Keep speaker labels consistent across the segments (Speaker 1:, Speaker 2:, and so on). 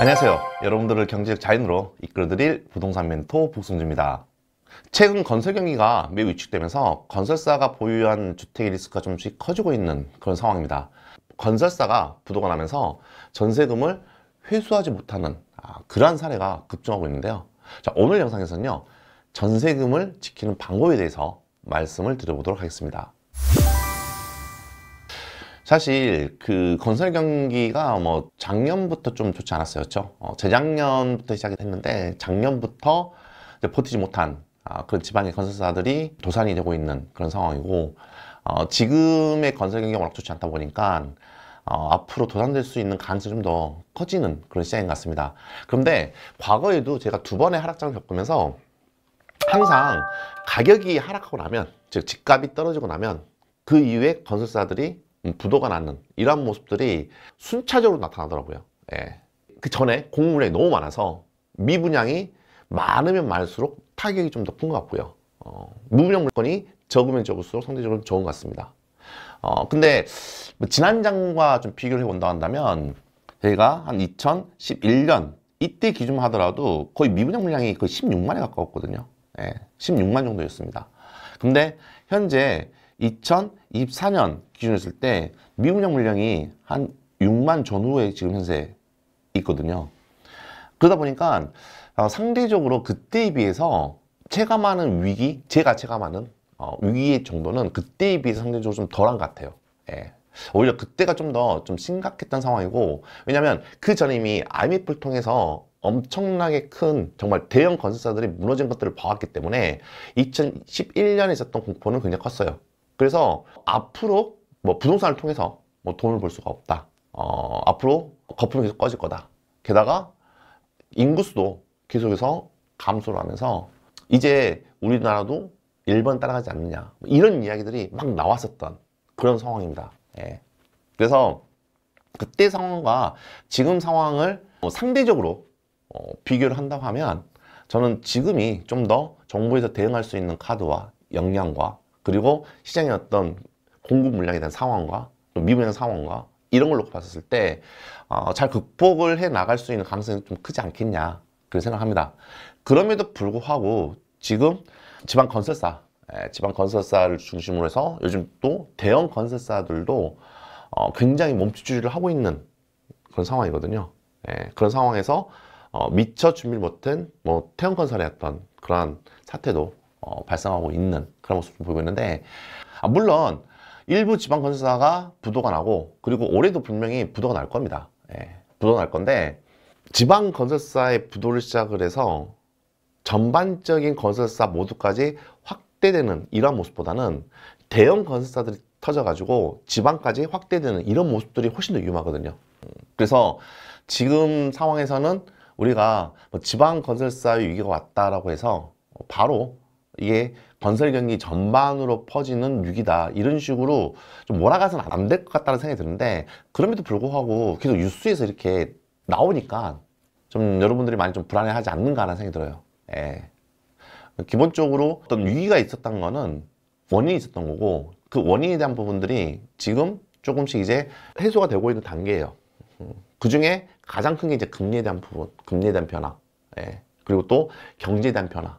Speaker 1: 안녕하세요. 여러분들을 경제적 자인으로 이끌어드릴 부동산 멘토 복승주입니다. 최근 건설 경기가 매우 위축되면서 건설사가 보유한 주택의 리스크가 좀씩 커지고 있는 그런 상황입니다. 건설사가 부도가 나면서 전세금을 회수하지 못하는 아, 그러한 사례가 급증하고 있는데요. 자, 오늘 영상에서는요. 전세금을 지키는 방법에 대해서 말씀을 드려보도록 하겠습니다. 사실 그 건설 경기가 뭐 작년부터 좀 좋지 않았어요. 그렇죠? 어, 재작년부터 시작이 됐는데 작년부터 이제 버티지 못한 아, 그런 지방의 건설사들이 도산이 되고 있는 그런 상황이고 어, 지금의 건설 경기가 워낙 좋지 않다 보니까 어, 앞으로 도산될 수 있는 가능성이 좀 더 커지는 그런 시장인 것 같습니다. 그런데 과거에도 제가 두 번의 하락장을 겪으면서 항상 가격이 하락하고 나면 즉 집값이 떨어지고 나면 그 이후에 건설사들이 음, 부도가 나는 이러한 모습들이 순차적으로 나타나더라고요. 예. 그 전에 공물량이 너무 많아서 미분양이 많으면 많을수록 타격이 좀 더 큰 것 같고요. 어, 무분양 물건이 적으면 적을수록 상대적으로 좋은 것 같습니다. 어, 근데 뭐 지난 장과 좀 비교를 해본다 한다면 저희가 한 2011년 이때 기준 하더라도 거의 미분양 물량이 거의 16만에 가까웠거든요. 예, 16만 정도였습니다. 근데 현재 2024년 기준으로 했을 때미국양 물량이 한 6만 전후에 지금 현재 있거든요. 그러다 보니까 어, 상대적으로 그때에 비해서 체감하는 위기, 제가 체감하는 어, 위기의 정도는 그때에 비해서 상대적으로 좀 덜한 것 같아요. 예. 오히려 그때가 좀 더좀 좀 심각했던 상황이고 왜냐하면 그 전에 이미 IMF를 통해서 엄청나게 큰 정말 대형 건설사들이 무너진 것들을 봐왔기 때문에 2011년에 있었던 공포는 굉장히 컸어요. 그래서 앞으로 뭐 부동산을 통해서 뭐 돈을 벌 수가 없다. 어, 앞으로 거품이 계속 꺼질 거다. 게다가 인구수도 계속해서 감소를 하면서 이제 우리나라도 일본 따라가지 않느냐 뭐 이런 이야기들이 막 나왔었던 그런 상황입니다. 예. 그래서 그때 상황과 지금 상황을 뭐 상대적으로 어, 비교를 한다고 하면 저는 지금이 좀 더 정부에서 대응할 수 있는 카드와 역량과 그리고 시장의 어떤 공급 물량에 대한 상황과 또 미분양 상황과 이런 걸 놓고 봤을 때잘 어, 극복을 해 나갈 수 있는 가능성이 좀 크지 않겠냐 그런 생각합니다. 그럼에도 불구하고 지금 지방 건설사 예, 지방 건설사를 중심으로 해서 요즘 또 대형 건설사들도 어, 굉장히 몸집주의를 하고 있는 그런 상황이거든요. 예, 그런 상황에서 어, 미처 준비를 못한 뭐 태형건설의 어떤 그러한 사태도 어, 발생하고 있는 그런 모습을 보이고 있는데 아, 물론 일부 지방 건설사가 부도가 나고 그리고 올해도 분명히 부도가 날 겁니다. 예, 부도가 날 건데 지방 건설사의 부도를 시작을 해서 전반적인 건설사 모두까지 확대되는 이러한 모습보다는 대형 건설사들이 터져가지고 지방까지 확대되는 이런 모습들이 훨씬 더 위험하거든요. 그래서 지금 상황에서는 우리가 뭐 지방 건설사의 위기가 왔다라고 해서 바로 이게 건설 경기 전반으로 퍼지는 위기다 이런 식으로 좀 몰아가서는 안 될 것 같다는 생각이 드는데 그럼에도 불구하고 계속 뉴스에서 이렇게 나오니까 좀 여러분들이 많이 좀 불안해하지 않는가 하는 생각이 들어요 예. 기본적으로 어떤 위기가 있었던 거는 원인이 있었던 거고 그 원인에 대한 부분들이 지금 조금씩 이제 해소가 되고 있는 단계예요 음. 그 중에 가장 큰 게 이제 금리에 대한 부분 금리에 대한 변화 예. 그리고 또 경제에 대한 변화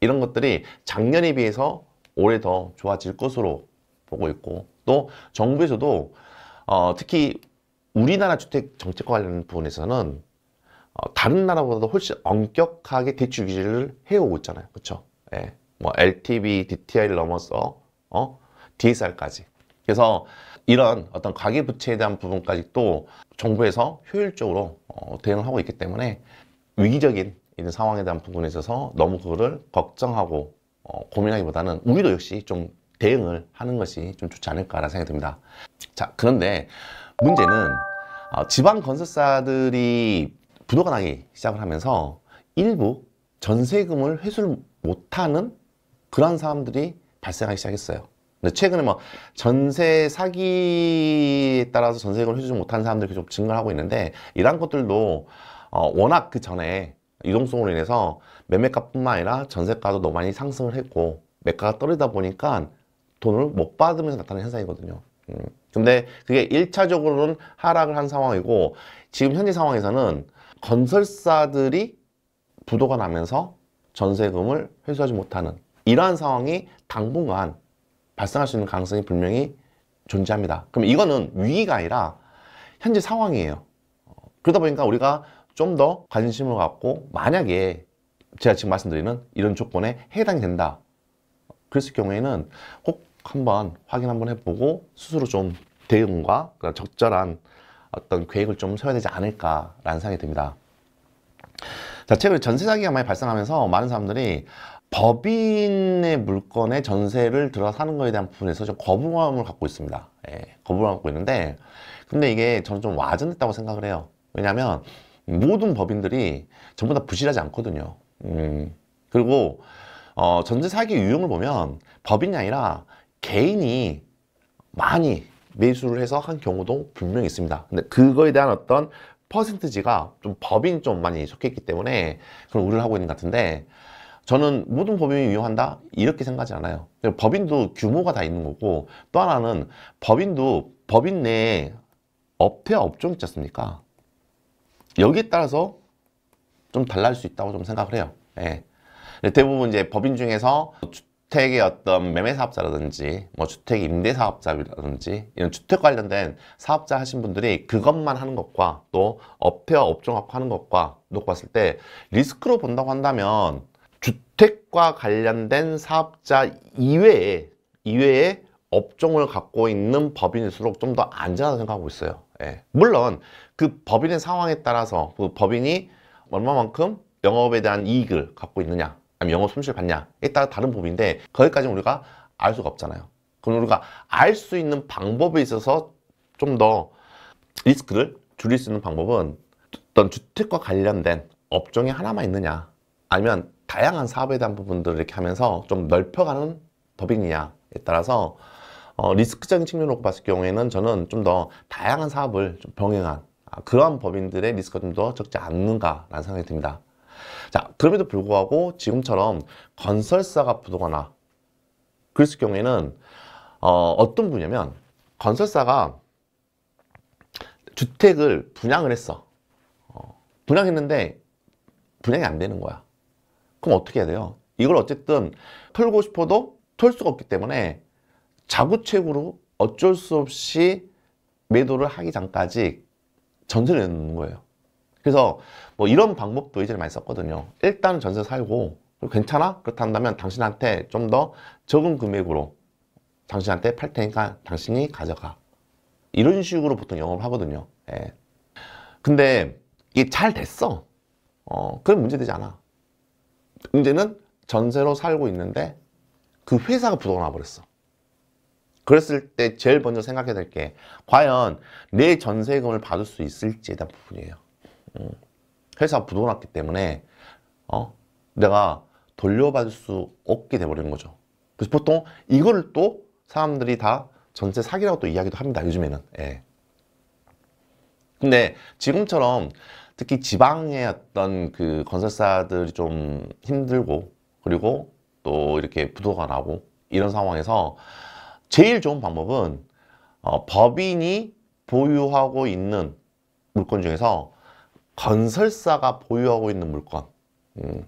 Speaker 1: 이런 것들이 작년에 비해서 올해 더 좋아질 것으로 보고 있고 또 정부에서도 어, 특히 우리나라 주택 정책과 관련 부분에서는 어, 다른 나라보다도 훨씬 엄격하게 대출 규제를 해오고 있잖아요. 그렇죠? 예. 뭐 LTV, DTI를 넘어서 어? DSR까지. 그래서 이런 어떤 가계 부채에 대한 부분까지 또 정부에서 효율적으로 어, 대응을 하고 있기 때문에 위기적인 있는 상황에 대한 부분에 있어서 너무 그거를 걱정하고 어, 고민하기보다는 우리도 역시 좀 대응을 하는 것이 좀 좋지 않을까라는 생각이 듭니다. 자, 그런데 문제는 어, 지방 건설사들이 부도가 나기 시작을 하면서 일부 전세금을 회수를 못하는 그런 사람들이 발생하기 시작했어요. 근데 최근에 뭐 전세 사기에 따라서 전세금을 회수 를 못하는 사람들이 좀 증가하고 있는데 이런 것들도 어, 워낙 그 전에 유동성으로 인해서 매매가뿐만 아니라 전세가도 너무 많이 상승을 했고 매가가 떨어지다 보니까 돈을 못 받으면서 나타나는 현상이거든요. 음. 근데 그게 1차적으로는 하락을 한 상황이고 지금 현재 상황에서는 건설사들이 부도가 나면서 전세금을 회수하지 못하는 이러한 상황이 당분간 발생할 수 있는 가능성이 분명히 존재합니다. 그럼 이거는 위기가 아니라 현재 상황이에요. 그러다 보니까 우리가 좀더 관심을 갖고 만약에 제가 지금 말씀드리는 이런 조건에 해당이 된다. 그랬을 경우에는 꼭 한번 확인 한번 해보고 스스로 좀 대응과 적절한 어떤 계획을 좀 세워야 되지 않을까라는 생각이 듭니다. 자, 최근에 전세 사기가 많이 발생하면서 많은 사람들이 법인의 물건에 전세를 들어 사는 거에 대한 부분에서 좀 거부감을 갖고 있습니다. 예, 거부감을 갖고 있는데 근데 이게 저는 좀 와전됐다고 생각을 해요. 왜냐하면 모든 법인들이 전부 다 부실하지 않거든요. 음. 그리고 어, 전세 사기 유형을 보면 법인이 아니라 개인이 많이 매수를 해서 한 경우도 분명히 있습니다. 근데 그거에 대한 어떤 퍼센트지가 좀 법인 이좀 많이 적혀 있기 때문에 그런 우려를 하고 있는 것 같은데 저는 모든 법인이 위험한다 이렇게 생각하지 않아요. 법인도 규모가 다 있는 거고 또 하나는 법인도 법인 내에 업태 업종 있지 않습니까? 여기에 따라서 좀 달라질 수 있다고 좀 생각을 해요. 예. 대부분 이제 법인 중에서 주택의 어떤 매매 사업자라든지 뭐 주택 임대 사업자라든지 이런 주택 관련된 사업자 하신 분들이 그것만 하는 것과 또 업회와 업종합 하는 것과 놓고 봤을 때 리스크로 본다고 한다면 주택과 관련된 사업자 이외에 이외에 업종을 갖고 있는 법인일수록 좀 더 안전하다고 생각하고 있어요. 예. 물론 그 법인의 상황에 따라서 그 법인이 얼마만큼 영업에 대한 이익을 갖고 있느냐 아니면 영업 손실 받냐에 따라 다른 부분인데 거기까지 우리가 알 수가 없잖아요. 그럼 우리가 알 수 있는 방법에 있어서 좀 더 리스크를 줄일 수 있는 방법은 어떤 주택과 관련된 업종이 하나만 있느냐 아니면 다양한 사업에 대한 부분들을 이렇게 하면서 좀 넓혀가는 법인이냐에 따라서 어, 리스크적인 측면으로 봤을 경우에는 저는 좀 더 다양한 사업을 좀 병행한 아, 그러한 법인들의 리스크가 좀 더 적지 않는가라는 생각이 듭니다. 자, 그럼에도 불구하고 지금처럼 건설사가 부도거나 그랬을 경우에는 어, 어떤 분야면 건설사가 주택을 분양을 했어. 어, 분양했는데 분양이 안 되는 거야. 그럼 어떻게 해야 돼요? 이걸 어쨌든 털고 싶어도 털 수가 없기 때문에 자구책으로 어쩔 수 없이 매도를 하기 전까지 전세를 내놓는 거예요. 그래서 뭐 이런 방법도 이전에 많이 썼거든요. 일단 전세 살고 괜찮아? 그렇다 면 당신한테 좀 더 적은 금액으로 당신한테 팔 테니까 당신이 가져가. 이런 식으로 보통 영업을 하거든요. 예. 근데 이게 잘 됐어. 어, 그럼 문제되지 않아. 문제는 전세로 살고 있는데 그 회사가 부도가 나버렸어. 그랬을 때 제일 먼저 생각해야 될 게 과연 내 전세금을 받을 수 있을지에 대한 부분이에요. 음. 회사 부도났기 때문에 어 내가 돌려받을 수 없게 돼버리는 거죠. 그래서 보통 이거를 또 사람들이 다 전세 사기라고 또 이야기도 합니다. 요즘에는. 예. 근데 지금처럼 특히 지방의 어떤 그 건설사들이 좀 힘들고 그리고 또 이렇게 부도가 나고 이런 상황에서 제일 좋은 방법은 어, 법인이 보유하고 있는 물건 중에서 건설사가 보유하고 있는 물건 음.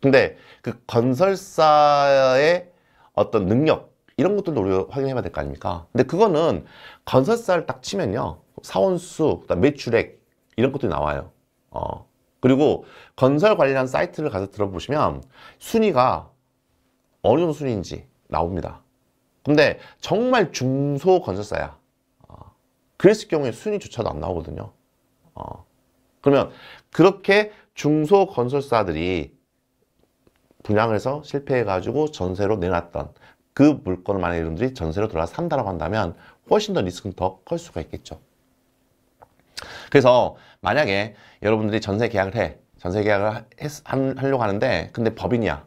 Speaker 1: 근데 그 건설사의 어떤 능력 이런 것들도 우리가 확인해 봐야 될 거 아닙니까 근데 그거는 건설사를 딱 치면요 사원수, 그다음 매출액 이런 것들이 나와요 어. 그리고 건설 관련 사이트를 가서 들어보시면 순위가 어느 정도 순위인지 나옵니다 근데 정말 중소 건설사야. 어, 그랬을 경우에 순위조차도 안 나오거든요. 어, 그러면 그렇게 중소 건설사들이 분양해서 실패해가지고 전세로 내놨던 그 물건을 만약 여러분들이 전세로 돌아 산다고 라 한다면 훨씬 더 리스크는 더 클 수가 있겠죠. 그래서 만약에 여러분들이 전세 계약을 해. 전세 계약을 했, 하려고 하는데 근데 법인이야.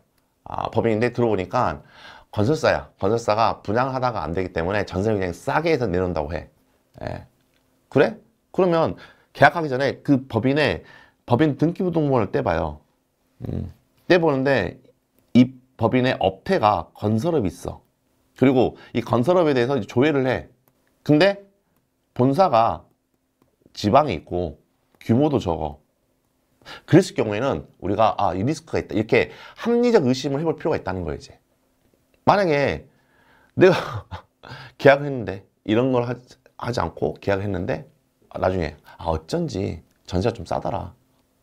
Speaker 1: 아, 법인인데 들어보니까 건설사야. 건설사가 분양하다가 안 되기 때문에 전세를 그냥 싸게 해서 내놓는다고 해. 예. 그래? 그러면 계약하기 전에 그 법인의 법인 등기부등본을 떼봐요. 음. 떼보는데 이 법인의 업태가 건설업이 있어. 그리고 이 건설업에 대해서 조회를 해. 근데 본사가 지방에 있고 규모도 적어. 그랬을 경우에는 우리가 아, 이 리스크가 있다. 이렇게 합리적 의심을 해볼 필요가 있다는 거예요, 이제. 만약에 내가 계약했는데 이런 걸 하, 지 않고 계약했는데 나중에 아 어쩐지 전세가 좀 싸더라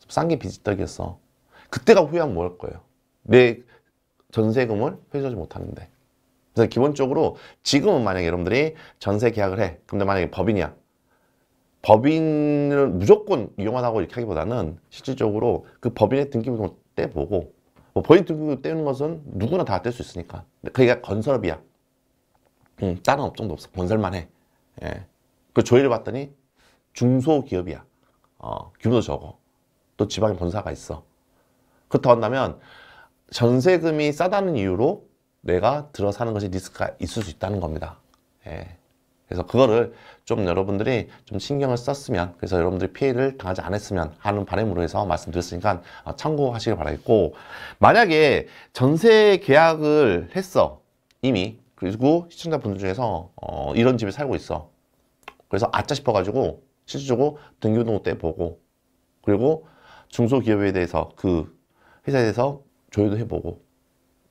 Speaker 1: 싼 게 비지떡이었어 그때가 후회하면 뭐 할 거예요 내 전세금을 회수하지 못하는데 그래서 기본적으로 지금은 만약에 여러분들이 전세 계약을 해 근데 만약에 법인이야 법인을 무조건 이용하다고 이렇게 하기보다는 실질적으로 그 법인의 등기부등본 떼보고 뭐 버인트뷰 떼는 것은 누구나 다 뗄 수 있으니까 그러니까 건설업이야 음, 다른 업종도 없어 건설만 해 예. 그 조회를 봤더니 중소기업이야 어, 규모도 적어 또 지방에 본사가 있어 그렇다고 한다면 전세금이 싸다는 이유로 내가 들어 사는 것이 리스크가 있을 수 있다는 겁니다 예. 그래서 그거를 좀 여러분들이 좀 신경을 썼으면 그래서 여러분들이 피해를 당하지 않았으면 하는 바람으로 해서 말씀드렸으니까 어, 참고하시길 바라겠고 만약에 전세 계약을 했어 이미 그리고 시청자분들 중에서 어, 이런 집에 살고 있어 그래서 아짜 싶어가지고 실질적으로 등교등록 때 보고 그리고 중소기업에 대해서 그 회사에 대해서 조회도 해보고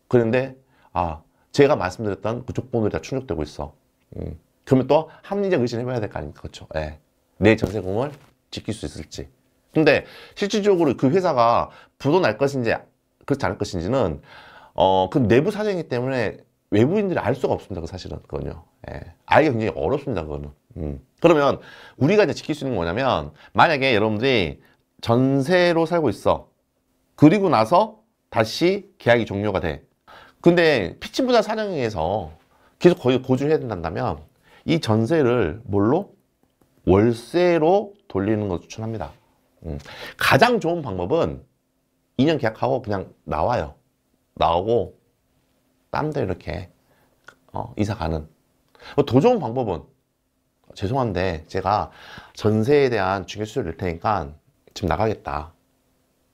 Speaker 1: 그런데 아 제가 말씀드렸던 그 조건들이 다 충족되고 있어 음. 그러면 또 합리적 의심해봐야 될 거 아닙니까? 그렇죠. 예. 내 전세금을 지킬 수 있을지. 근데 실질적으로 그 회사가 부도 날 것인지 그렇지 않을 것인지는 어, 그 내부 사정이기 때문에 외부인들이 알 수가 없습니다. 그 사실은 그건요. 예. 알기 굉장히 어렵습니다. 그거는. 음. 그러면 우리가 이제 지킬 수 있는 게 뭐냐면 만약에 여러분들이 전세로 살고 있어. 그리고 나서 다시 계약이 종료가 돼. 근데 피치부자 사정에서 계속 거의 고주해야 된다면 이 전세를 뭘로? 월세로 돌리는 걸 추천합니다. 음. 가장 좋은 방법은 2년 계약하고 그냥 나와요. 나오고 딴데 이렇게 어, 이사 가는. 더 좋은 방법은 죄송한데 제가 전세에 대한 중개 수수료 낼 테니까 지금 나가겠다.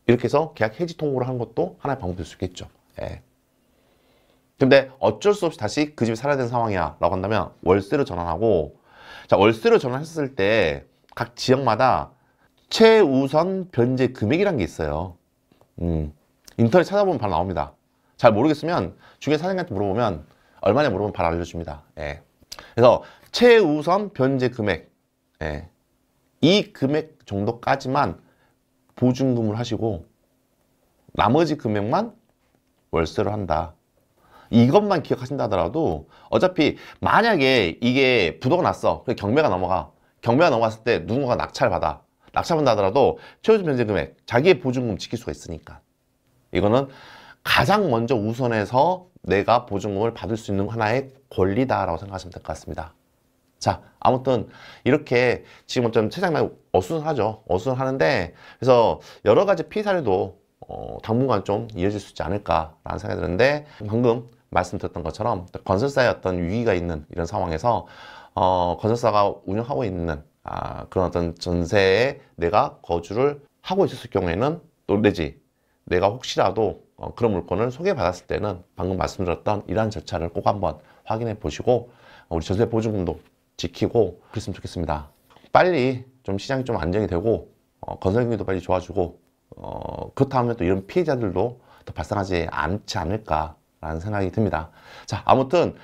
Speaker 1: 이렇게 해서 계약 해지 통보를 하는 것도 하나의 방법일 수 있겠죠. 예. 근데 어쩔 수 없이 다시 그집이 살아야 되는 상황이야 라고 한다면 월세로 전환하고 자 월세로 전환했을 때 각 지역마다 최우선 변제 금액이란 게 있어요 음, 인터넷 찾아보면 바로 나옵니다 잘 모르겠으면 주변 사장님한테 물어보면 얼마냐 물어보면 바로 알려줍니다 예. 그래서 최우선 변제 금액 예. 이 금액 정도까지만 보증금을 하시고 나머지 금액만 월세로 한다 이것만 기억하신다 하더라도 어차피 만약에 이게 부도가 났어 그 경매가 넘어가 경매가 넘어갔을 때 누군가가 낙찰 받아 낙찰 받다 하더라도 최우준 변제 금액 자기의 보증금 지킬 수가 있으니까 이거는 가장 먼저 우선해서 내가 보증금을 받을 수 있는 하나의 권리다라고 생각하시면 될 것 같습니다. 자 아무튼 이렇게 지금 어쩌최장상에 어수선하죠 어수선하는데 그래서 여러 가지 피해 사례도 어, 당분간 좀 이어질 수 있지 않을까라는 생각이 드는데 방금 말씀드렸던 것처럼 건설사의 어떤 위기가 있는 이런 상황에서 어, 건설사가 운영하고 있는 아, 그런 어떤 전세에 내가 거주를 하고 있었을 경우에는 놀래지 내가 혹시라도 어, 그런 물건을 소개받았을 때는 방금 말씀드렸던 이러한 절차를 꼭 한번 확인해 보시고 어, 우리 전세 보증금도 지키고 그랬으면 좋겠습니다. 빨리 좀 시장이 좀 안정이 되고 어, 건설 경기도 빨리 좋아지고 어, 그렇다면 또 이런 피해자들도 더 발생하지 않지 않을까 라는 생각이 듭니다. 자, 아무튼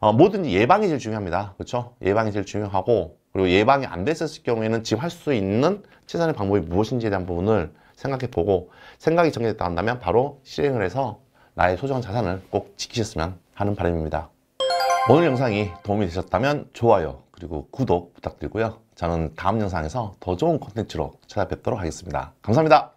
Speaker 1: 어, 뭐든지 예방이 제일 중요합니다. 그렇죠? 예방이 제일 중요하고 그리고 예방이 안 됐었을 경우에는 지금 할 수 있는 최선의 방법이 무엇인지에 대한 부분을 생각해 보고 생각이 정해졌다 한다면 바로 실행을 해서 나의 소중한 자산을 꼭 지키셨으면 하는 바람입니다. 오늘 영상이 도움이 되셨다면 좋아요 그리고 구독 부탁드리고요. 저는 다음 영상에서 더 좋은 콘텐츠로 찾아뵙도록 하겠습니다. 감사합니다.